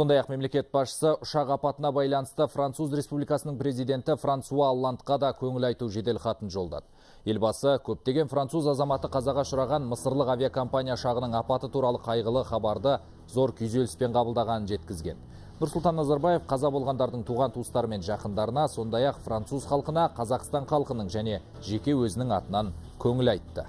сондай ақ мемлекет басшысы ұшақ апатына байланысты француз республикасының президенті франсуа алландқа да көңіл айту жедел қатын жолдады елбасы көптеген француз азаматы қазаға ұшыраған мысырлық авиакомпания ұшағының апаты туралы қайғылы хабарды зор күйзеліспен қабылдағанын жеткізген нұрсұлтан назарбаев қаза болғандардың туған туыстары мен жақындарына сондай ақ француз халқына қазақстан халқының және жеке өзінің атынан көңіл айтты